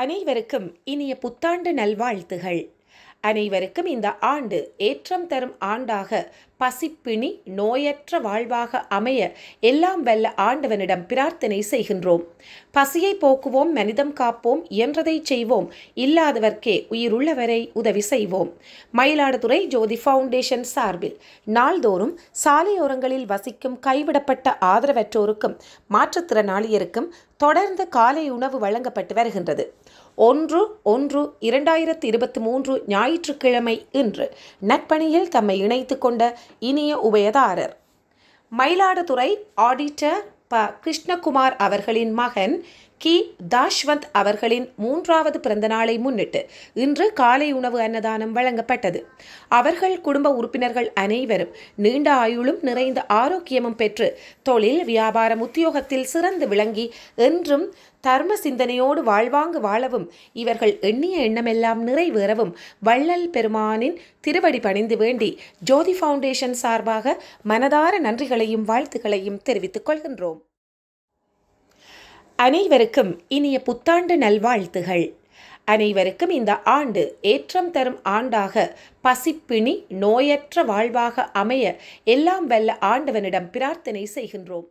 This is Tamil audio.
அனைவருக்கும் இனிய புத்தாண்டு நல்வாழ்த்துகள் அனைவருக்கும் இந்த ஆண்டு ஏற்றம் தரும் ஆண்டாக பசிப்பிணி நோயற்ற வாழ்வாக அமைய எல்லாம் வெல்ல ஆண்டவனிடம் பிரார்த்தனை செய்கின்றோம் பசியை போக்குவோம் மனிதம் காப்போம் இயன்றதை செய்வோம் இல்லாதவர்க்கே உயிருள்ளவரை உதவி செய்வோம் மயிலாடுதுறை ஜோதி ஃபவுண்டேஷன் சார்பில் நாள்தோறும் சாலையோரங்களில் வசிக்கும் கைவிடப்பட்ட ஆதரவற்றோருக்கும் மாற்றுத்திறனாளியருக்கும் தொடர்ந்து காலை உணவு வழங்கப்பட்டு வருகின்றது ஒன்று ஒன்று இரண்டாயிரத்தி இருபத்தி மூன்று ஞாயிறு ஞாயிற்றுக்கிழமை இன்று நற்பணியில் தம்மை இணைத்து கொண்ட இனிய உபயதாரர் மயிலாடுதுறை ஆடிட்டர் ப கிருஷ்ணகுமார் அவர்களின் மகன் கி தாஷ்வந்த் அவர்களின் மூன்றாவது பிறந்தநாளை முன்னிட்டு இன்று காலை உணவு அன்னதானம் வழங்கப்பட்டது அவர்கள் குடும்ப உறுப்பினர்கள் அனைவரும் நீண்ட ஆயுளும் நிறைந்த ஆரோக்கியமும் பெற்று தொழில் வியாபாரம் உத்தியோகத்தில் சிறந்து விளங்கி என்றும் தர்ம சிந்தனையோடு வாழ்வாங்கு வாழவும் இவர்கள் எண்ணிய எண்ணமெல்லாம் நிறைவேறவும் வள்ளல் பெருமானின் திருவடி பணிந்து வேண்டி ஜோதி ஃபவுண்டேஷன் சார்பாக மனதார நன்றிகளையும் வாழ்த்துக்களையும் தெரிவித்துக் கொள்கின்றோம் அனைவருக்கும் இனிய புத்தாண்டு நல்வாழ்த்துகள் அனைவருக்கும் இந்த ஆண்டு ஏற்றம் தரும் ஆண்டாக பசிப்பிணி நோயற்ற வாழ்வாக அமைய எல்லாம் வல்ல ஆண்டவனிடம் பிரார்த்தனை செய்கின்றோம்